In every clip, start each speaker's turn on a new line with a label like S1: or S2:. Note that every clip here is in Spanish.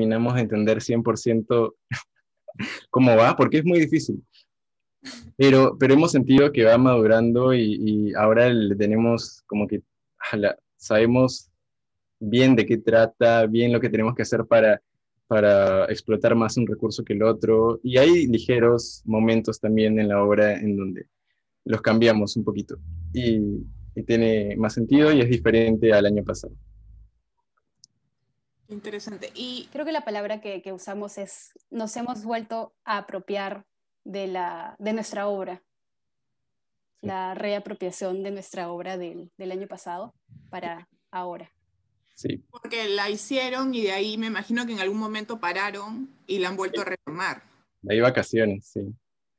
S1: terminamos de entender 100% cómo va, porque es muy difícil. Pero, pero hemos sentido que va madurando y, ahora le tenemos como que sabemos bien de qué trata, bien lo que tenemos que hacer para, para explotar más un recurso que el otro. Y hay ligeros momentos también en la obra en donde los cambiamos un poquito y tiene más sentido y es diferente al año pasado.
S2: Interesante. Y creo
S3: que la palabra que, usamos es, nos hemos vuelto a apropiar de, la, de nuestra obra, la reapropiación de nuestra obra del, del año pasado
S2: para ahora. Sí. Porque la hicieron y de ahí me imagino que en algún momento pararon y la han vuelto a retomar.
S1: De ahí vacaciones, sí.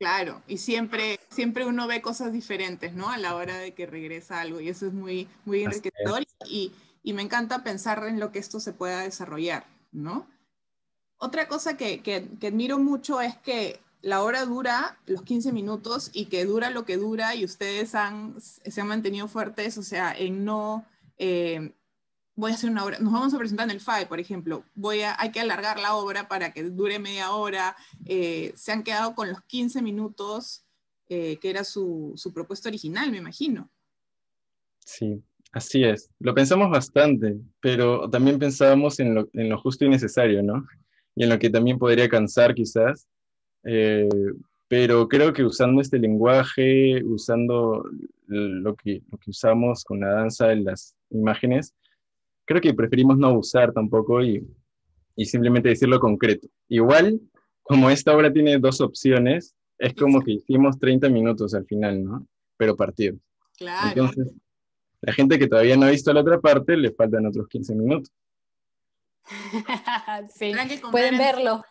S2: Claro, y siempre, siempre uno ve cosas diferentes, ¿no? A la hora de que regresa algo y eso es muy, muy enriquecedor y, y me encanta pensar en lo que esto se pueda desarrollar, ¿no? Otra cosa que, admiro mucho es que la hora dura los 15 minutos y que dura lo que dura y ustedes han, se han mantenido fuertes, o sea, en no, eh, voy a hacer una obra, nos vamos a presentar en el FAE, por ejemplo, voy a, hay que alargar la obra para que dure media hora, eh, se han quedado con los 15 minutos eh, que era su propuesta original, me imagino.
S1: Sí, Así es, lo pensamos bastante, pero también pensábamos en lo, justo y necesario, ¿no? Y en lo que también podría cansar quizás. Eh, pero creo que usando este lenguaje, usando lo que, usamos con la danza en las imágenes, creo que preferimos no abusar tampoco y, y simplemente decirlo concreto. Igual, como esta obra tiene dos opciones, es como que hicimos 30 minutos al final, ¿no? Pero partido.
S3: Claro. Entonces,
S1: la gente que todavía no ha visto la otra parte, le faltan otros 15 minutos.
S2: sí, pueden verlo.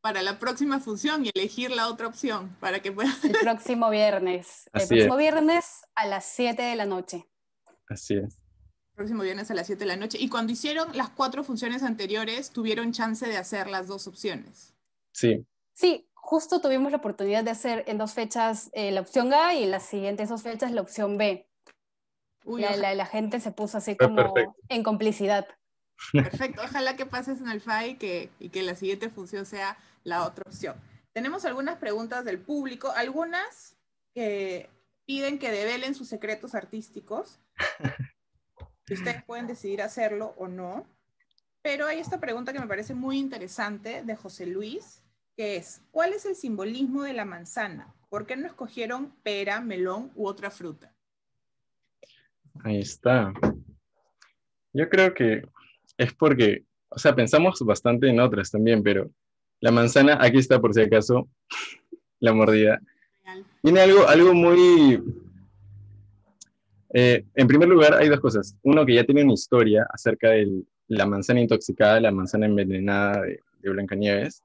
S2: Para la próxima función y elegir la otra opción para que puedan. El próximo viernes. el próximo viernes a las 7 de la noche. Así es. El próximo viernes a las 7 de la noche. Y cuando hicieron las cuatro funciones anteriores, tuvieron chance de hacer las dos opciones. Sí. Sí, justo tuvimos la oportunidad de hacer en dos
S3: fechas eh, la opción A y en las siguientes dos fechas la opción B la, gente
S2: se puso así como en complicidad. Perfecto, ojalá que pases en el FAI y que, y que la siguiente función sea la otra opción. Tenemos algunas preguntas del público, algunas que piden que develen sus secretos artísticos. Ustedes pueden decidir hacerlo o no. Pero hay esta pregunta que me parece muy interesante de José Luis, que es, ¿cuál es el simbolismo de la manzana? ¿Por qué no escogieron pera, melón u otra fruta?
S1: Ahí está. Yo creo que es porque, o sea, pensamos bastante en otras también, pero la manzana, aquí está por si acaso, la mordida. Tiene algo, algo muy... Eh, en primer lugar, hay dos cosas. Uno, que ya tiene una historia acerca de la manzana intoxicada, la manzana envenenada de, Blanca Blancanieves.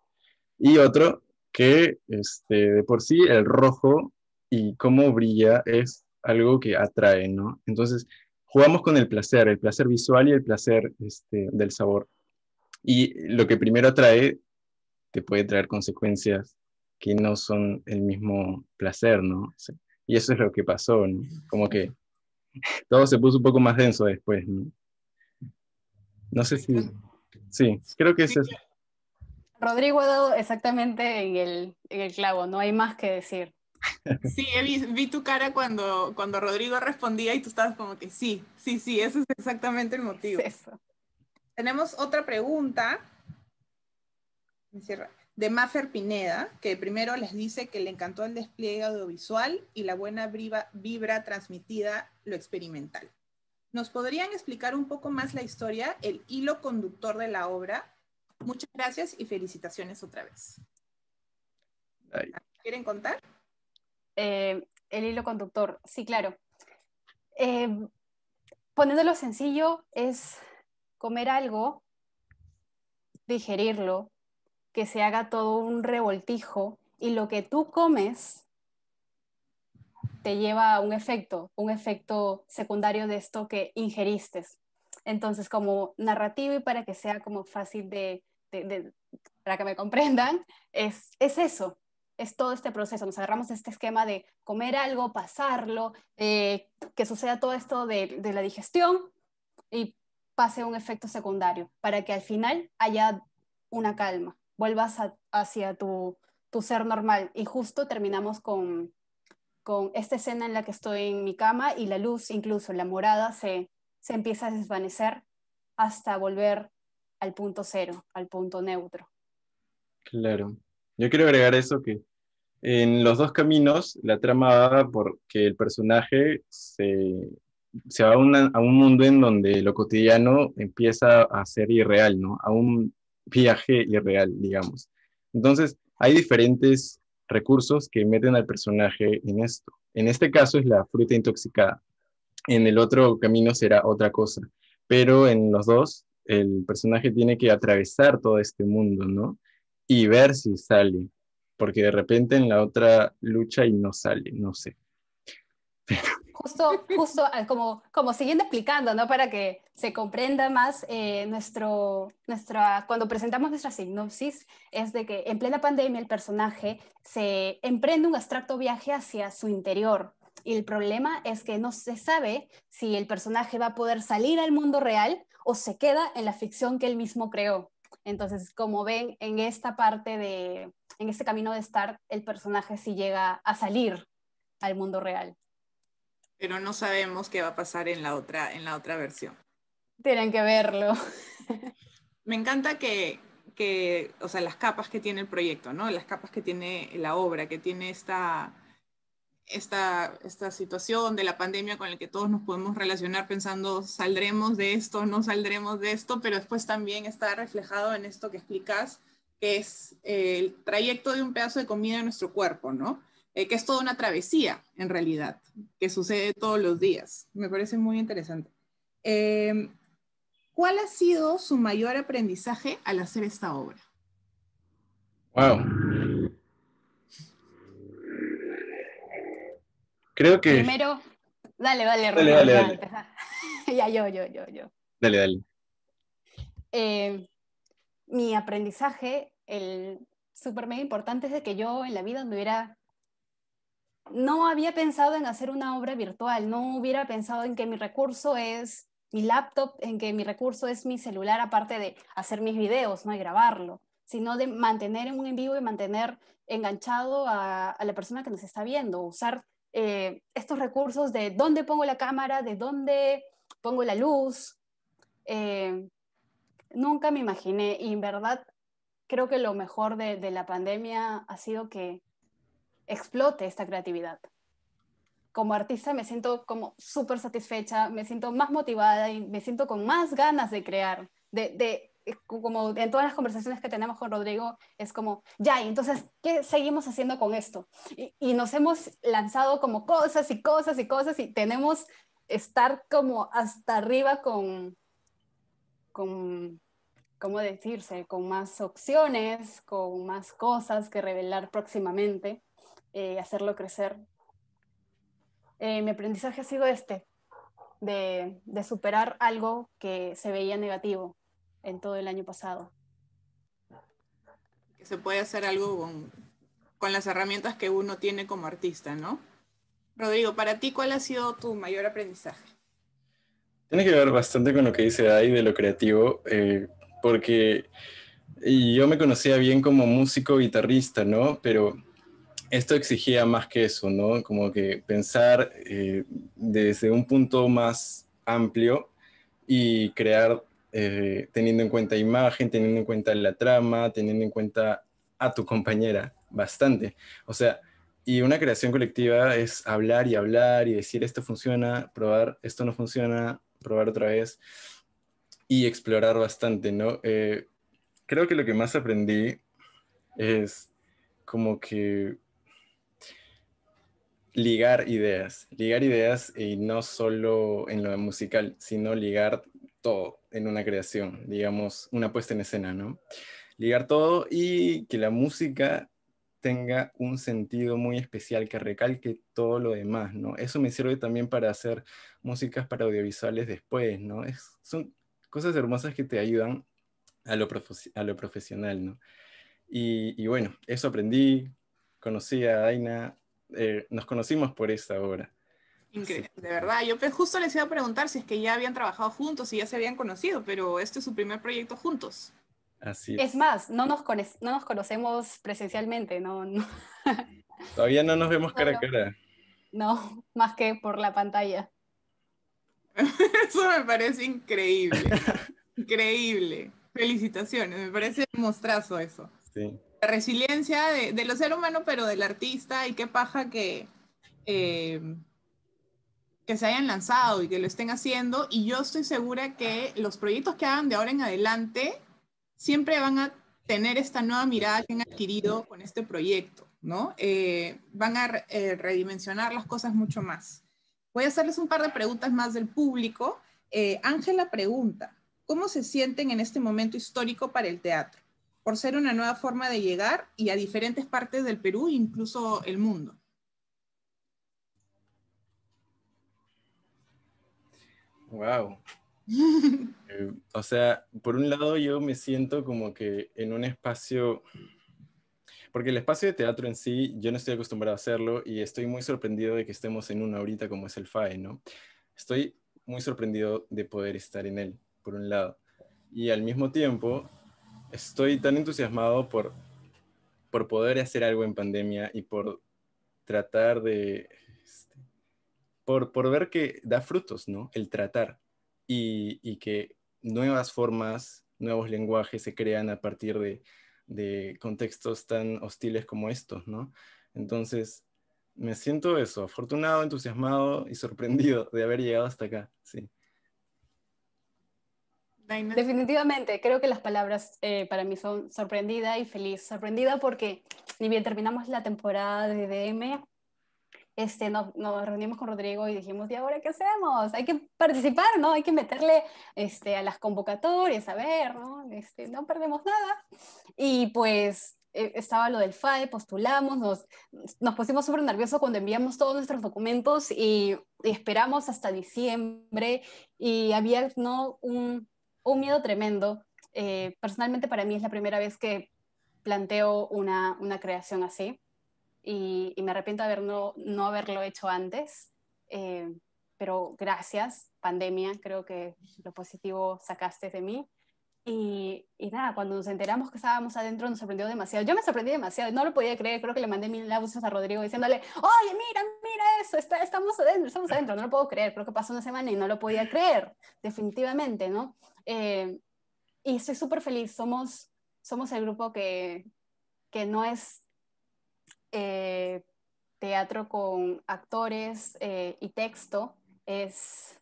S1: Y otro, que este, de por sí el rojo y cómo brilla es algo que atrae, ¿no? Entonces, jugamos con el placer, el placer visual y el placer este, del sabor. Y lo que primero atrae te puede traer consecuencias que no son el mismo placer, ¿no? y eso es lo que pasó, ¿no? Como que todo se puso un poco más denso después, ¿no? sé si... Sí, creo que es
S3: Rodrigo ha dado exactamente en el clavo, no hay más que decir.
S2: Sí, vi, tu cara cuando, cuando Rodrigo respondía y tú estabas como que sí, sí, sí, ese es exactamente el motivo. Tenemos otra pregunta de Maffer Pineda, que primero les dice que le encantó el despliegue audiovisual y la buena vibra, vibra transmitida, lo experimental. ¿Nos podrían explicar un poco más la historia, el hilo conductor de la obra? Muchas gracias y felicitaciones otra vez. ¿Quieren contar? Eh, el hilo conductor, sí, claro. Eh,
S3: poniéndolo sencillo, es comer algo, digerirlo, que se haga todo un revoltijo y lo que tú comes te lleva a un efecto, un efecto secundario de esto que ingeriste. Entonces, como narrativo y para que sea como fácil de, para que me comprendan, es, es eso, es todo este proceso. Nos agarramos a este esquema de comer algo, pasarlo, eh, que suceda todo esto de, la digestión y pase un efecto secundario para que al final haya una calma, vuelvas hacia tu, ser normal. Y justo terminamos con, esta escena en la que estoy en mi cama y la luz, incluso la morada, se empieza a desvanecer hasta volver al punto cero, al punto
S1: neutro. Claro. Yo quiero agregar eso que en los dos caminos la trama va porque el personaje se, se va a, a, un mundo en donde lo cotidiano empieza a ser irreal, ¿no? A un viaje irreal, digamos. Entonces, hay diferentes recursos que meten al personaje en esto. En este caso es la fruta intoxicada. En el otro camino será otra cosa. Pero en los dos, el personaje tiene que atravesar todo este mundo, ¿no? y ver si sale, porque de repente en la otra lucha y no sale, no sé.
S3: Justo, justo ah, como, como siguiendo explicando, ¿no? Para que se comprenda más eh, nuestro, nuestra, cuando presentamos nuestra sinopsis, es de que en plena pandemia el personaje se emprende un abstracto viaje hacia su interior, y el problema es que no se sabe si el personaje va a poder salir al mundo real o se queda en la ficción que él mismo creó. Entonces, como ven, en esta parte de, en este camino de estar, el personaje sí llega a salir al mundo real.
S2: Pero no sabemos qué va a pasar en la otra, en la otra versión.
S3: Tienen que verlo.
S2: Me encanta que, que, o sea, las capas que tiene el proyecto, ¿no? Las capas que tiene la obra, que tiene esta, esta, esta situación de la pandemia con la que todos nos podemos relacionar pensando saldremos de esto, no saldremos de esto, pero después también está reflejado en esto que explicas, que es eh, el trayecto de un pedazo de comida en nuestro cuerpo, ¿no? Eh, que es toda una travesía, en realidad, que sucede todos los días. Me parece muy interesante. Em, ¿Cuál ha sido su mayor aprendizaje al hacer esta obra?
S3: Wow, Creo que. Primero. Dale, dale, dale, dale, ya, yo, yo, yo, yo. Dale, dale. Eh, mi aprendizaje, el súper medio importante, es de que yo en la vida hubiera... No había pensado en hacer una obra virtual, no hubiera pensado en que mi recurso es mi laptop, en que mi recurso es mi celular, aparte de hacer mis videos, ¿no? Y grabarlo, sino de mantener en un en vivo y mantener enganchado a, a la persona que nos está viendo, usar eh, estos recursos de dónde pongo la cámara, de dónde pongo la luz. Eh, nunca me imaginé y en verdad creo que lo mejor de, la pandemia ha sido que explote esta creatividad como artista me siento como súper satisfecha, me siento más motivada y me siento con más ganas de crear, de, como en todas las conversaciones que tenemos con Rodrigo, es como, ya, y entonces, ¿qué seguimos haciendo con esto? Y, nos hemos lanzado como cosas y cosas y cosas y tenemos estar como hasta arriba con, con ¿cómo decirse? Con más opciones, con más cosas que revelar próximamente, eh, hacerlo crecer. Eh, mi aprendizaje ha sido este, de, de superar algo que se veía negativo, en todo el año pasado.
S2: que Se puede hacer algo con, las herramientas que uno tiene como artista, ¿no? Rodrigo, para ti, ¿cuál ha sido tu mayor aprendizaje?
S1: Tiene que ver bastante con lo que dice ahí de lo creativo, eh, porque yo me conocía bien como músico guitarrista, ¿no? Pero esto exigía más que eso, ¿no? Como que pensar eh, desde un punto más amplio y crear eh, teniendo en cuenta imagen, teniendo en cuenta la trama, teniendo en cuenta a tu compañera, bastante. O sea, y una creación colectiva es hablar y hablar y decir esto funciona, probar esto no funciona, probar otra vez y explorar bastante, ¿no? Eh, creo que lo que más aprendí es como que ligar ideas, ligar ideas y no solo en lo musical, sino ligar todo en una creación, digamos, una puesta en escena, ¿no? Ligar todo y que la música tenga un sentido muy especial que recalque todo lo demás, ¿no? Eso me sirve también para hacer músicas para audiovisuales después, ¿no? Es, son cosas hermosas que te ayudan a lo, a lo profesional, ¿no? Y, bueno, eso aprendí, conocí a Aina, eh, nos conocimos por esa obra de
S2: verdad. Yo pues, justo les iba a preguntar si es que ya habían trabajado juntos si ya se habían conocido, pero este es su primer proyecto juntos. Así es. más,
S3: no nos, no nos conocemos presencialmente, no,
S1: Todavía no nos vemos cara a cara.
S3: No, más que por la pantalla.
S2: Eso me parece increíble. increíble. Felicitaciones, me parece un mostrazo eso. La resiliencia de, de lo ser humano, pero del artista, y qué paja que eh, que se hayan lanzado y que lo estén haciendo y yo estoy segura que los proyectos que hagan de ahora en adelante siempre van a tener esta nueva mirada que han adquirido con este proyecto, ¿no? Eh, van a eh, redimensionar las cosas mucho más. Voy a hacerles un par de preguntas más del público. Eh, Ángela pregunta, ¿cómo se sienten en este momento histórico para el teatro? Por ser una nueva forma de llegar y a diferentes partes del Perú, incluso el mundo.
S1: Wow. Eh, o sea, por un lado yo me siento como que en un espacio, porque el espacio de teatro en sí, yo no estoy acostumbrado a hacerlo y estoy muy sorprendido de que estemos en una ahorita como es el FAE, ¿no? Estoy muy sorprendido de poder estar en él, por un lado. Y al mismo tiempo, estoy tan entusiasmado por, por poder hacer algo en pandemia y por tratar de por, por ver que da frutos, ¿no? El tratar y, y que nuevas formas, nuevos lenguajes se crean a partir de, de contextos tan hostiles como estos, ¿no? Entonces, me siento eso, afortunado, entusiasmado y sorprendido de haber llegado hasta acá, sí.
S3: Definitivamente, creo que las palabras eh, para mí son sorprendida y feliz. Sorprendida porque, ni bien terminamos la temporada de DM, este, nos, reunimos con Rodrigo y dijimos, ¿y ahora qué hacemos? Hay que participar, ¿no? Hay que meterle este, a las convocatorias, a ver, ¿no? Este, no perdemos nada. Y pues e, estaba lo del FAE, postulamos, nos, nos pusimos súper nerviosos cuando enviamos todos nuestros documentos y, esperamos hasta diciembre y había ¿no? un, un miedo tremendo. Eh, personalmente para mí es la primera vez que planteo una creación así y, me arrepiento de haber no, no haberlo hecho antes, eh, pero gracias, pandemia, creo que lo positivo sacaste de mí. Y, y, nada, cuando nos enteramos que estábamos adentro nos sorprendió demasiado. Yo me sorprendí demasiado, no lo podía creer, creo que le mandé mil abusos a Rodrigo diciéndole, oye, mira, mira eso, está, estamos adentro, estamos adentro, no lo puedo creer, creo que pasó una semana y no lo podía creer, definitivamente, ¿no? Eh, y estoy súper feliz, somos, somos el grupo que, que no es eh, teatro con actores eh, y texto, es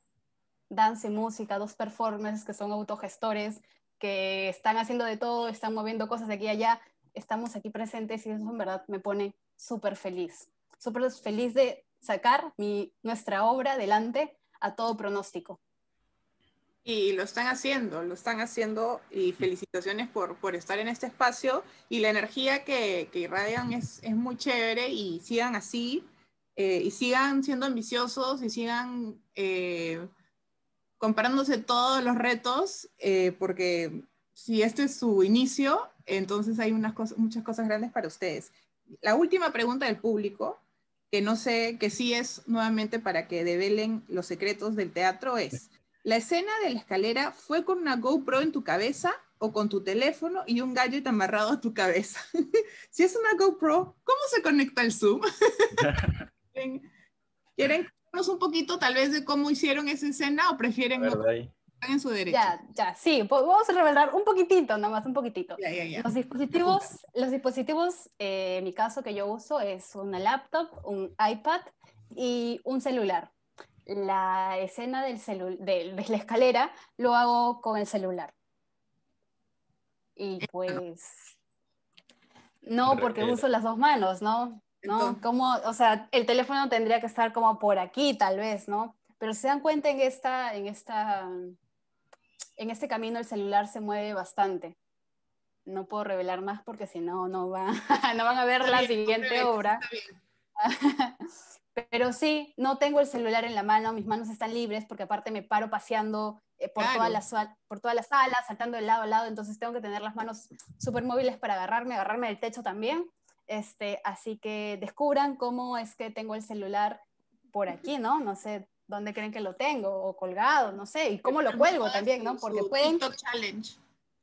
S3: danza y música, dos performances que son autogestores, que están haciendo de todo, están moviendo cosas de aquí allá, estamos aquí presentes y eso en verdad me pone súper feliz, súper feliz de sacar mi, nuestra obra adelante a todo pronóstico.
S2: Y lo están haciendo, lo están haciendo y felicitaciones por, estar en este espacio y la energía que, que irradian es, muy chévere y sigan así eh, y sigan siendo ambiciosos y sigan eh, comparándose todos los retos eh, porque si este es su inicio, entonces hay unas muchas cosas grandes para ustedes. La última pregunta del público, que no sé, que sí es nuevamente para que develen los secretos del teatro, es... La escena de la escalera fue con una GoPro en tu cabeza o con tu teléfono y un gadget amarrado a tu cabeza. si es una GoPro, ¿cómo se conecta el Zoom? ¿Quieren contarnos un poquito tal vez de cómo hicieron esa escena o prefieren no? en su derecha? Ya, ya, sí, vamos a revelar un poquitito, nada más un poquitito. Los
S3: dispositivos, los dispositivos eh, en mi caso que yo uso es una laptop, un iPad y un celular la escena del de, la escalera lo hago con el celular. Y pues...
S1: No, porque uso
S3: las dos manos, ¿no? ¿No? Como, o sea, el teléfono tendría que estar como por aquí, tal vez, ¿no? Pero se dan cuenta en en esta, en este camino el celular se mueve bastante. No puedo revelar más porque si no, no, va, no van a ver la siguiente obra. Pero sí, no tengo el celular en la mano, mis manos están libres porque aparte me paro paseando eh, por, todas toda la, por sala, saltando de lado a lado, entonces tengo que tener las manos súper móviles para agarrarme, agarrarme del techo también. Este, así que descubran cómo es que tengo el celular por aquí, ¿no? No sé dónde creen que lo tengo o colgado, no sé, y cómo lo cuelgo también, ¿no? Porque pueden... Challenge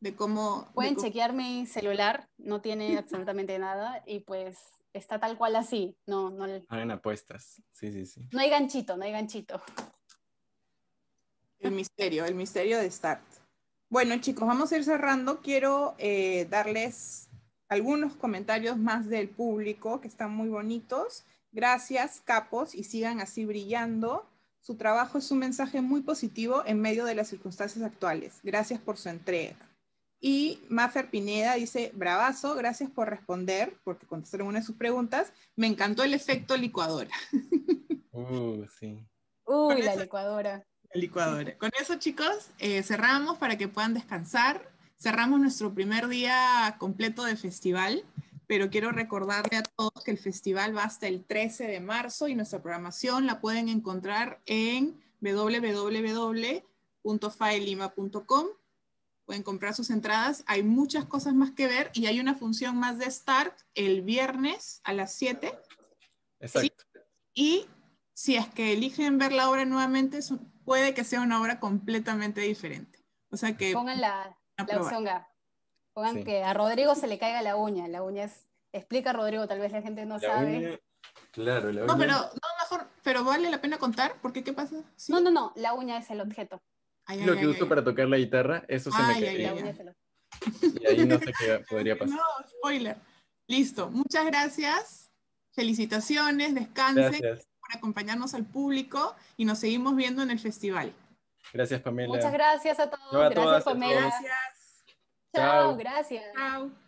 S3: de cómo... Pueden chequear mi celular, no tiene absolutamente nada y pues está tal cual así. No, no.
S1: Hagan apuestas. Sí, sí, sí.
S3: No hay ganchito, no hay ganchito.
S1: El misterio,
S2: el misterio de Start. Bueno, chicos, vamos a ir cerrando. Quiero eh, darles algunos comentarios más del público que están muy bonitos. Gracias, capos, y sigan así brillando. Su trabajo es un mensaje muy positivo en medio de las circunstancias actuales. Gracias por su entrega. Y Maffer Pineda dice, bravazo, gracias por responder, porque contestaron una de sus preguntas. Me encantó el efecto licuadora.
S1: Uh, sí.
S2: Uy, la eso, licuadora.
S1: La licuadora.
S2: Con eso, chicos, eh, cerramos para que puedan descansar. Cerramos nuestro primer día completo de festival, pero quiero recordarle a todos que el festival va hasta el 13 de marzo y nuestra programación la pueden encontrar en www.faelima.com en comprar sus entradas. Hay muchas cosas más que ver y hay una función más de Start el viernes a las 7. Exacto. Y si es que eligen ver la obra nuevamente, puede que sea una obra completamente diferente. O sea que... Pongan la,
S3: la opción gap. Pongan que a Rodrigo se le caiga la uña. La uña es... Explica, Rodrigo, tal vez la gente no sabe.
S1: claro, la uña. No, pero
S3: no, mejor, pero vale la pena contar, porque ¿qué pasa? No, no, no, la uña es el objeto
S2: lo que uso
S1: para tocar la guitarra, eso se me cae. Y ahí no sé qué podría pasar.
S2: No, spoiler. Listo. Muchas gracias. Felicitaciones, descansen por acompañarnos al público y nos seguimos viendo en el festival.
S1: Gracias, Pamela. Muchas gracias a todos. gracias, Pamela. Gracias. Chao.
S3: gracias. Chao.